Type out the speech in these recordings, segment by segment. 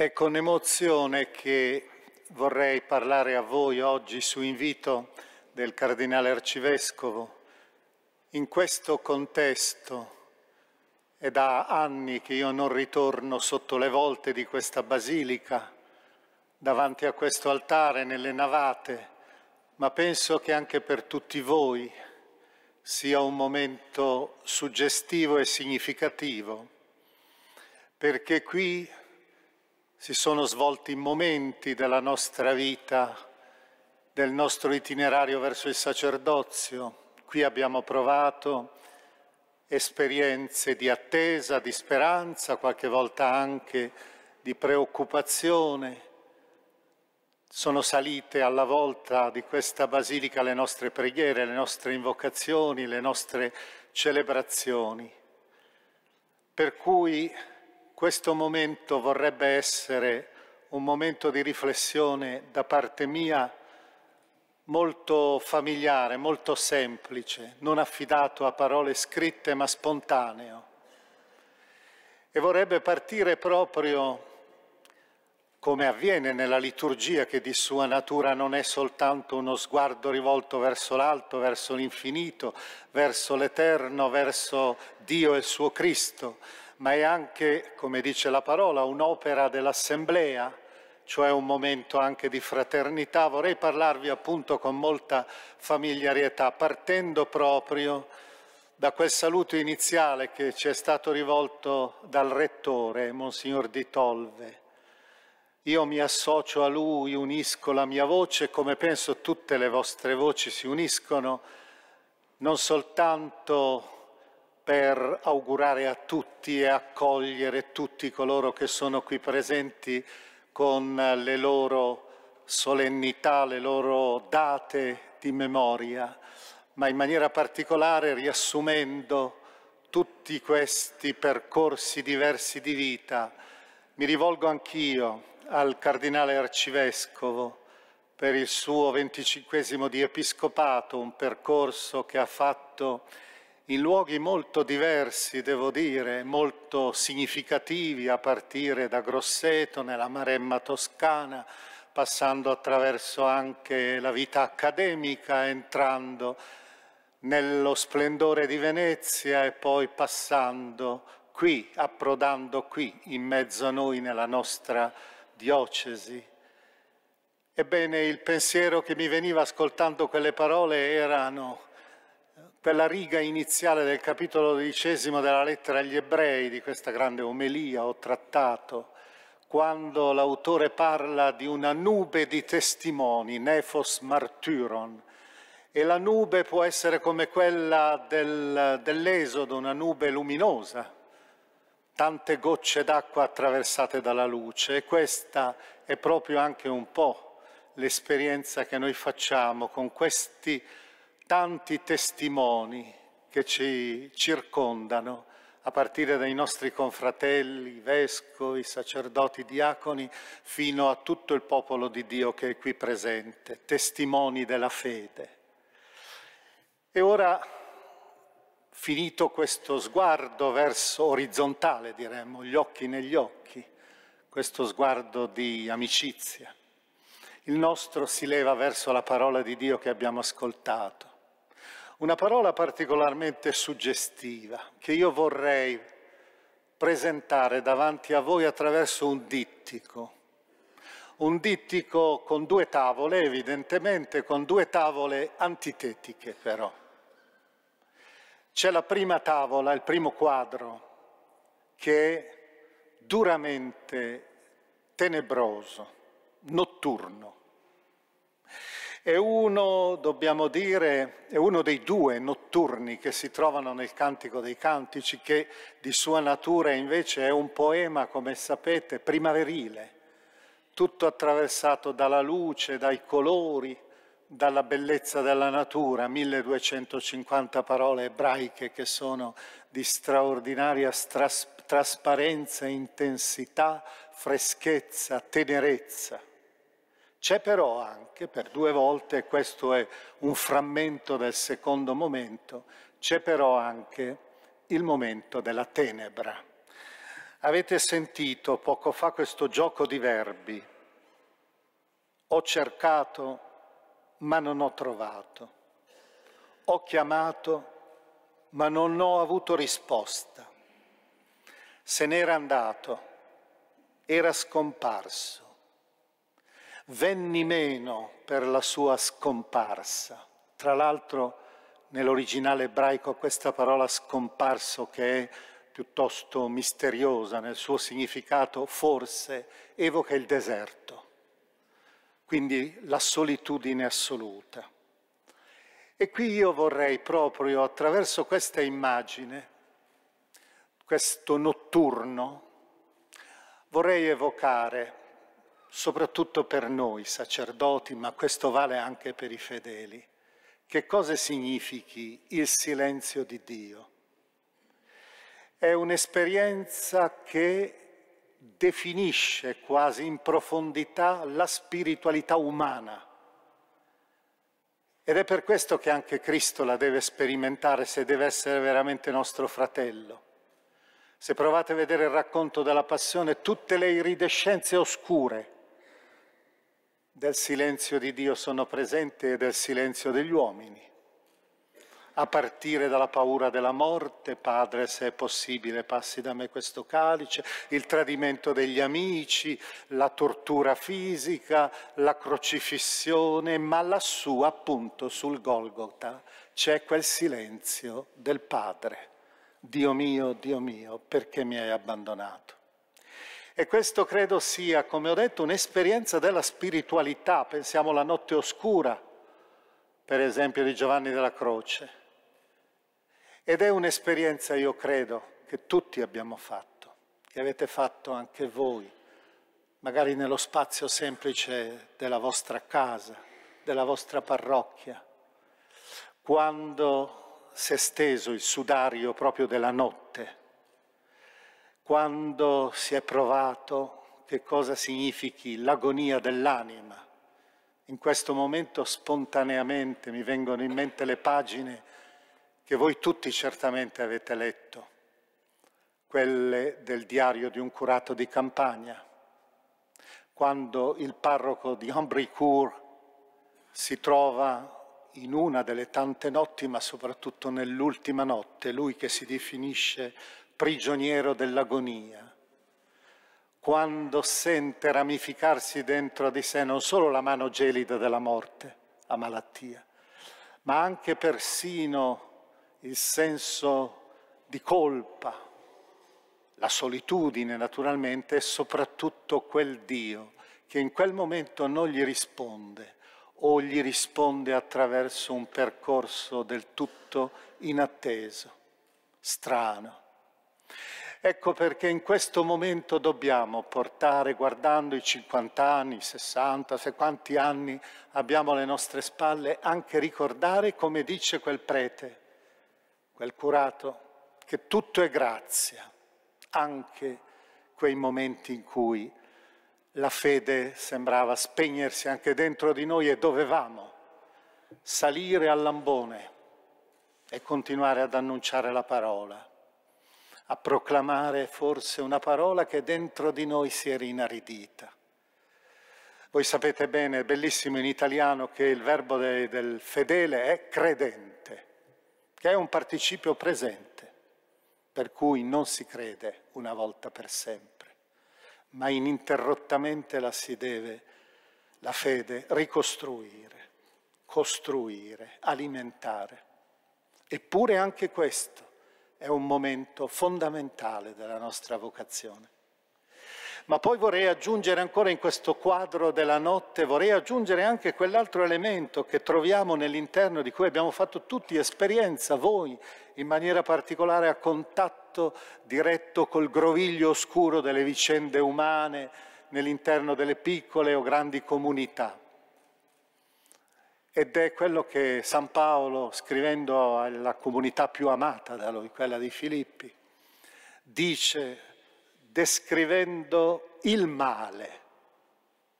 È con emozione che vorrei parlare a voi oggi su invito del Cardinale Arcivescovo. In questo contesto è da anni che io non ritorno sotto le volte di questa basilica, davanti a questo altare, nelle navate, ma penso che anche per tutti voi sia un momento suggestivo e significativo, perché qui si sono svolti momenti della nostra vita, del nostro itinerario verso il sacerdozio. Qui abbiamo provato esperienze di attesa, di speranza, qualche volta anche di preoccupazione. Sono salite alla volta di questa basilica le nostre preghiere, le nostre invocazioni, le nostre celebrazioni. Per cui questo momento vorrebbe essere un momento di riflessione da parte mia molto familiare, molto semplice, non affidato a parole scritte ma spontaneo. E vorrebbe partire proprio, come avviene nella liturgia che di sua natura non è soltanto uno sguardo rivolto verso l'alto, verso l'infinito, verso l'eterno, verso Dio e il suo Cristo, ma è anche, come dice la parola, un'opera dell'assemblea, cioè un momento anche di fraternità. Vorrei parlarvi appunto con molta familiarità, partendo proprio da quel saluto iniziale che ci è stato rivolto dal Rettore, Monsignor Di Tolve. Io mi associo a lui, unisco la mia voce, come penso tutte le vostre voci si uniscono, non soltanto per augurare a tutti e accogliere tutti coloro che sono qui presenti con le loro solennità, le loro date di memoria, ma in maniera particolare riassumendo tutti questi percorsi diversi di vita, mi rivolgo anch'io al Cardinale Arcivescovo per il suo venticinquesimo di Episcopato, un percorso che ha fatto in luoghi molto diversi, devo dire, molto significativi, a partire da Grosseto, nella Maremma toscana, passando attraverso anche la vita accademica, entrando nello splendore di Venezia e poi passando qui, approdando qui, in mezzo a noi, nella nostra diocesi. Ebbene, il pensiero che mi veniva ascoltando quelle parole erano per la riga iniziale del capitolo dodicesimo della lettera agli ebrei di questa grande omelia o trattato, quando l'autore parla di una nube di testimoni, nefos martyron, e la nube può essere come quella del, dell'esodo, una nube luminosa, tante gocce d'acqua attraversate dalla luce e questa è proprio anche un po' l'esperienza che noi facciamo con questi tanti testimoni che ci circondano, a partire dai nostri confratelli, vescovi, sacerdoti, diaconi, fino a tutto il popolo di Dio che è qui presente, testimoni della fede. E ora, finito questo sguardo verso orizzontale, diremmo, gli occhi negli occhi, questo sguardo di amicizia, il nostro si leva verso la parola di Dio che abbiamo ascoltato una parola particolarmente suggestiva che io vorrei presentare davanti a voi attraverso un dittico. Un dittico con due tavole, evidentemente, con due tavole antitetiche però. C'è la prima tavola, il primo quadro, che è duramente tenebroso, notturno, è uno, dobbiamo dire, è uno dei due notturni che si trovano nel Cantico dei Cantici, che di sua natura invece è un poema, come sapete, primaverile, tutto attraversato dalla luce, dai colori, dalla bellezza della natura, 1250 parole ebraiche che sono di straordinaria tras trasparenza, intensità, freschezza, tenerezza. C'è però anche, per due volte, questo è un frammento del secondo momento, c'è però anche il momento della tenebra. Avete sentito poco fa questo gioco di verbi. Ho cercato ma non ho trovato. Ho chiamato ma non ho avuto risposta. Se n'era andato, era scomparso venni meno per la sua scomparsa. Tra l'altro nell'originale ebraico questa parola scomparso che è piuttosto misteriosa nel suo significato, forse evoca il deserto, quindi la solitudine assoluta. E qui io vorrei proprio attraverso questa immagine, questo notturno, vorrei evocare soprattutto per noi sacerdoti, ma questo vale anche per i fedeli, che cosa significhi il silenzio di Dio. È un'esperienza che definisce quasi in profondità la spiritualità umana. Ed è per questo che anche Cristo la deve sperimentare se deve essere veramente nostro fratello. Se provate a vedere il racconto della passione, tutte le iridescenze oscure del silenzio di Dio sono presente e del silenzio degli uomini. A partire dalla paura della morte, Padre, se è possibile, passi da me questo calice, il tradimento degli amici, la tortura fisica, la crocifissione, ma lassù appunto sul Golgota c'è quel silenzio del Padre. Dio mio, Dio mio, perché mi hai abbandonato? E questo credo sia, come ho detto, un'esperienza della spiritualità. Pensiamo alla notte oscura, per esempio, di Giovanni della Croce. Ed è un'esperienza, io credo, che tutti abbiamo fatto, che avete fatto anche voi, magari nello spazio semplice della vostra casa, della vostra parrocchia, quando si è steso il sudario proprio della notte quando si è provato che cosa significhi l'agonia dell'anima. In questo momento spontaneamente mi vengono in mente le pagine che voi tutti certamente avete letto, quelle del diario di un curato di campagna, quando il parroco di Ambricourt si trova in una delle tante notti, ma soprattutto nell'ultima notte, lui che si definisce prigioniero dell'agonia, quando sente ramificarsi dentro di sé non solo la mano gelida della morte, la malattia, ma anche persino il senso di colpa, la solitudine naturalmente e soprattutto quel Dio che in quel momento non gli risponde o gli risponde attraverso un percorso del tutto inatteso, strano. Ecco perché in questo momento dobbiamo portare, guardando i 50 anni, i 60, se quanti anni abbiamo alle nostre spalle, anche ricordare, come dice quel prete, quel curato, che tutto è grazia, anche quei momenti in cui la fede sembrava spegnersi anche dentro di noi e dovevamo salire al lambone e continuare ad annunciare la parola a proclamare forse una parola che dentro di noi si era inaridita. Voi sapete bene, è bellissimo in italiano, che il verbo de, del fedele è credente, che è un participio presente, per cui non si crede una volta per sempre, ma ininterrottamente la si deve, la fede, ricostruire, costruire, alimentare. Eppure anche questo è un momento fondamentale della nostra vocazione. Ma poi vorrei aggiungere ancora in questo quadro della notte, vorrei aggiungere anche quell'altro elemento che troviamo nell'interno di cui abbiamo fatto tutti esperienza, voi in maniera particolare a contatto diretto col groviglio oscuro delle vicende umane nell'interno delle piccole o grandi comunità ed è quello che San Paolo, scrivendo alla comunità più amata da lui, quella di Filippi, dice descrivendo il male,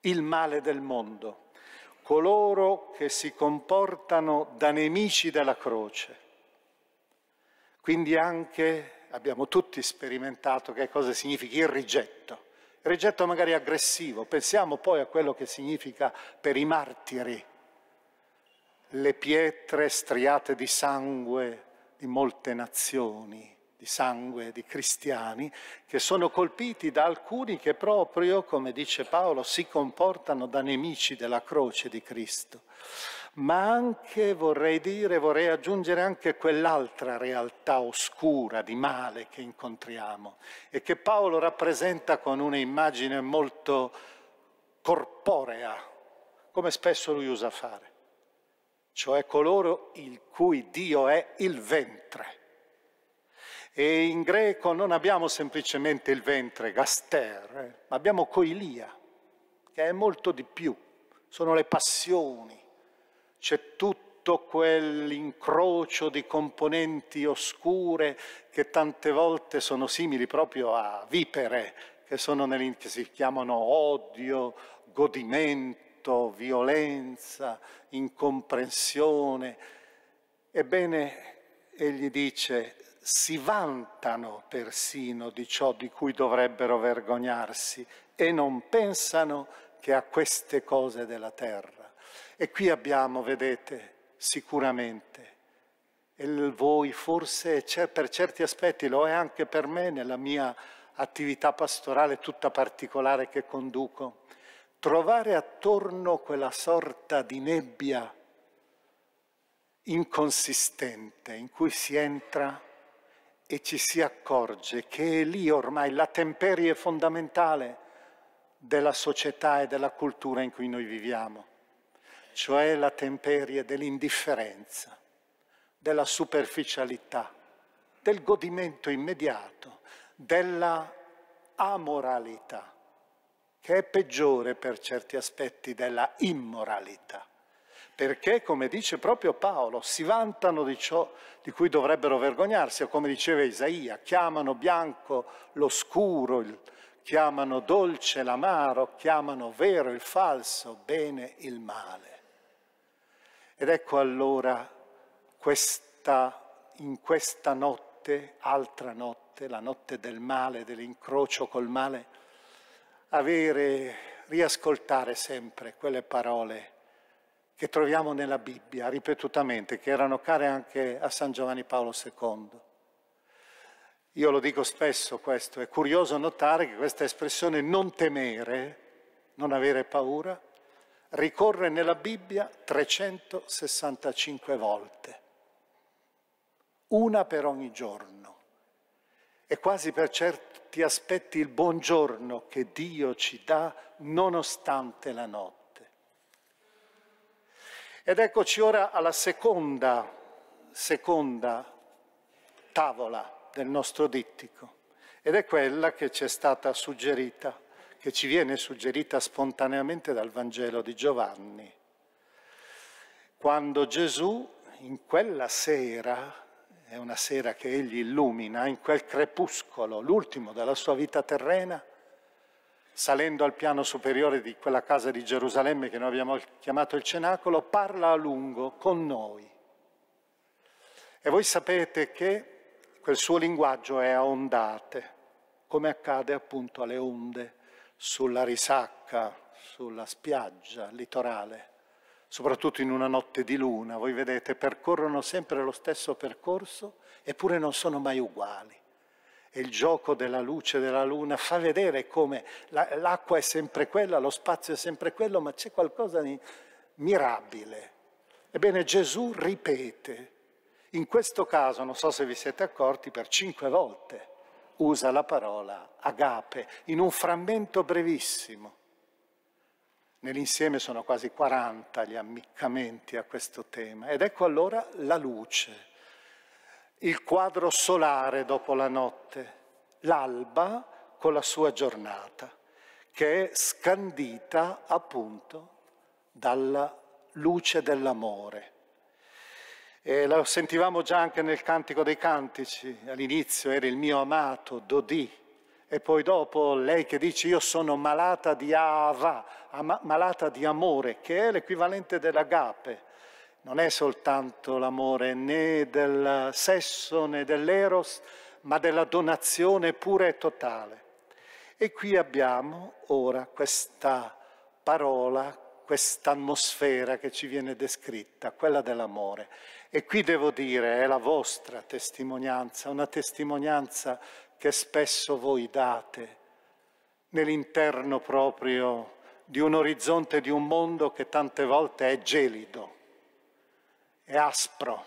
il male del mondo, coloro che si comportano da nemici della croce. Quindi anche abbiamo tutti sperimentato che cosa significa il rigetto, il rigetto magari aggressivo, pensiamo poi a quello che significa per i martiri le pietre striate di sangue di molte nazioni, di sangue di cristiani, che sono colpiti da alcuni che proprio, come dice Paolo, si comportano da nemici della croce di Cristo. Ma anche, vorrei dire, vorrei aggiungere anche quell'altra realtà oscura di male che incontriamo e che Paolo rappresenta con un'immagine molto corporea, come spesso lui usa fare cioè coloro il cui Dio è il ventre. E in greco non abbiamo semplicemente il ventre, gaster, eh, ma abbiamo coilia, che è molto di più. Sono le passioni, c'è tutto quell'incrocio di componenti oscure che tante volte sono simili proprio a vipere, che, che si chiamano odio, godimento, conflitto, violenza, incomprensione. Ebbene, egli dice, si vantano persino di ciò di cui dovrebbero vergognarsi e non pensano che a queste cose della terra. E qui abbiamo, vedete, sicuramente, e voi forse per certi aspetti lo è anche per me nella mia attività pastorale tutta particolare che conduco, trovare attorno quella sorta di nebbia inconsistente in cui si entra e ci si accorge che è lì ormai la temperie fondamentale della società e della cultura in cui noi viviamo, cioè la temperie dell'indifferenza, della superficialità, del godimento immediato, della amoralità che è peggiore per certi aspetti della immoralità. Perché, come dice proprio Paolo, si vantano di ciò di cui dovrebbero vergognarsi, o come diceva Isaia, chiamano bianco l'oscuro, il, chiamano dolce l'amaro, chiamano vero il falso, bene il male. Ed ecco allora questa, in questa notte, altra notte, la notte del male, dell'incrocio col male, avere, riascoltare sempre quelle parole che troviamo nella Bibbia ripetutamente, che erano care anche a San Giovanni Paolo II. Io lo dico spesso questo, è curioso notare che questa espressione non temere, non avere paura, ricorre nella Bibbia 365 volte, una per ogni giorno. È quasi per certi aspetti il buongiorno che Dio ci dà nonostante la notte. Ed eccoci ora alla seconda, seconda tavola del nostro dittico ed è quella che ci è stata suggerita, che ci viene suggerita spontaneamente dal Vangelo di Giovanni. Quando Gesù in quella sera è una sera che egli illumina in quel crepuscolo, l'ultimo della sua vita terrena, salendo al piano superiore di quella casa di Gerusalemme che noi abbiamo chiamato il Cenacolo, parla a lungo con noi. E voi sapete che quel suo linguaggio è a ondate, come accade appunto alle onde sulla risacca, sulla spiaggia litorale soprattutto in una notte di luna, voi vedete, percorrono sempre lo stesso percorso eppure non sono mai uguali. E il gioco della luce della luna fa vedere come l'acqua è sempre quella, lo spazio è sempre quello, ma c'è qualcosa di mirabile. Ebbene Gesù ripete, in questo caso, non so se vi siete accorti, per cinque volte usa la parola agape in un frammento brevissimo. Nell'insieme sono quasi 40 gli ammiccamenti a questo tema ed ecco allora la luce, il quadro solare dopo la notte, l'alba con la sua giornata, che è scandita appunto dalla luce dell'amore. E lo sentivamo già anche nel Cantico dei Cantici, all'inizio era il mio amato Dodì, e poi dopo lei che dice io sono malata di Ava, malata di amore, che è l'equivalente dell'agape. Non è soltanto l'amore né del sesso né dell'eros, ma della donazione pura e totale. E qui abbiamo ora questa parola, questa atmosfera che ci viene descritta, quella dell'amore. E qui devo dire, è la vostra testimonianza, una testimonianza che spesso voi date nell'interno proprio di un orizzonte di un mondo che tante volte è gelido, è aspro,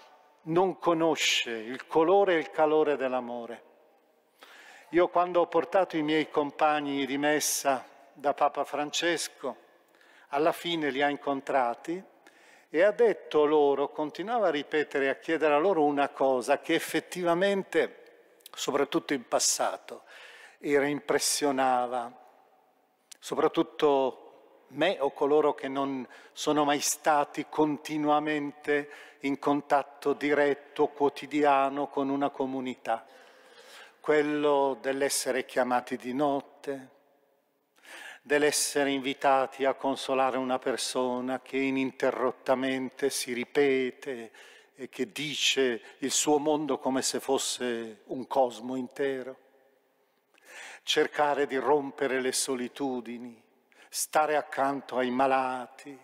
non conosce il colore e il calore dell'amore. Io quando ho portato i miei compagni di messa da Papa Francesco, alla fine li ha incontrati e ha detto loro, continuava a ripetere, a chiedere a loro una cosa che effettivamente soprattutto in passato, era impressionava, soprattutto me o coloro che non sono mai stati continuamente in contatto diretto, quotidiano con una comunità. Quello dell'essere chiamati di notte, dell'essere invitati a consolare una persona che ininterrottamente si ripete, e che dice il suo mondo come se fosse un cosmo intero. Cercare di rompere le solitudini, stare accanto ai malati,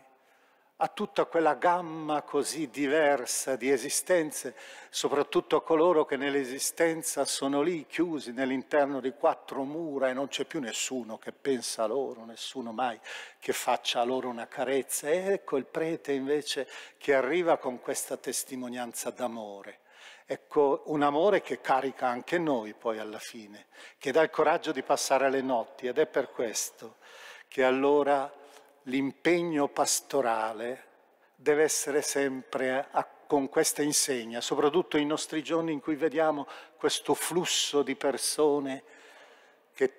a tutta quella gamma così diversa di esistenze, soprattutto a coloro che nell'esistenza sono lì chiusi nell'interno di quattro mura e non c'è più nessuno che pensa a loro, nessuno mai che faccia a loro una carezza. E ecco il prete invece che arriva con questa testimonianza d'amore. Ecco, un amore che carica anche noi poi alla fine, che dà il coraggio di passare le notti ed è per questo che allora l'impegno pastorale deve essere sempre a, con questa insegna, soprattutto nei nostri giorni in cui vediamo questo flusso di persone che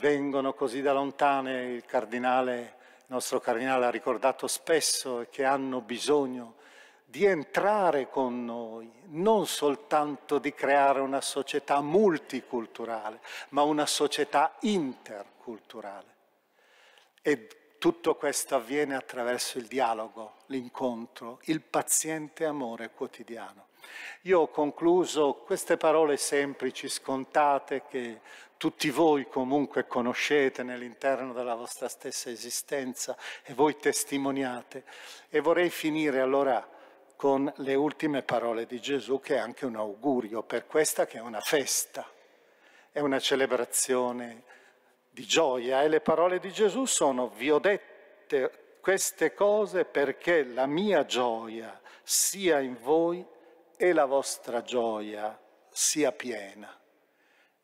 vengono così da lontane, il, cardinale, il nostro cardinale ha ricordato spesso che hanno bisogno di entrare con noi, non soltanto di creare una società multiculturale, ma una società interculturale. E tutto questo avviene attraverso il dialogo, l'incontro, il paziente amore quotidiano. Io ho concluso queste parole semplici, scontate, che tutti voi comunque conoscete nell'interno della vostra stessa esistenza e voi testimoniate. E vorrei finire allora con le ultime parole di Gesù, che è anche un augurio per questa che è una festa, è una celebrazione di gioia e le parole di Gesù sono vi ho dette queste cose perché la mia gioia sia in voi e la vostra gioia sia piena.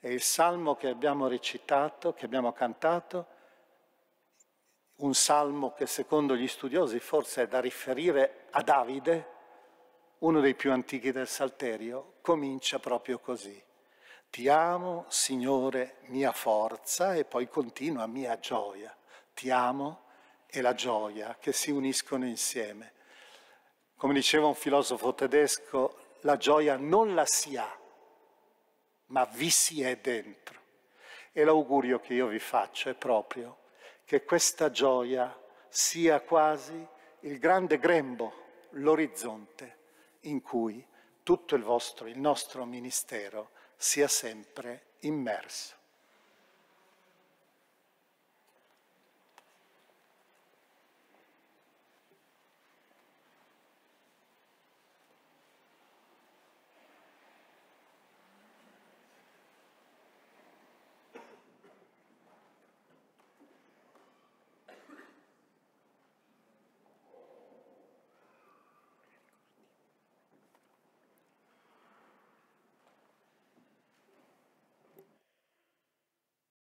E il salmo che abbiamo recitato, che abbiamo cantato, un salmo che secondo gli studiosi forse è da riferire a Davide, uno dei più antichi del Salterio, comincia proprio così. Ti amo, Signore, mia forza, e poi continua mia gioia. Ti amo e la gioia che si uniscono insieme. Come diceva un filosofo tedesco, la gioia non la si ha, ma vi si è dentro. E l'augurio che io vi faccio è proprio che questa gioia sia quasi il grande grembo, l'orizzonte in cui tutto il vostro, il nostro ministero sia sempre immerso.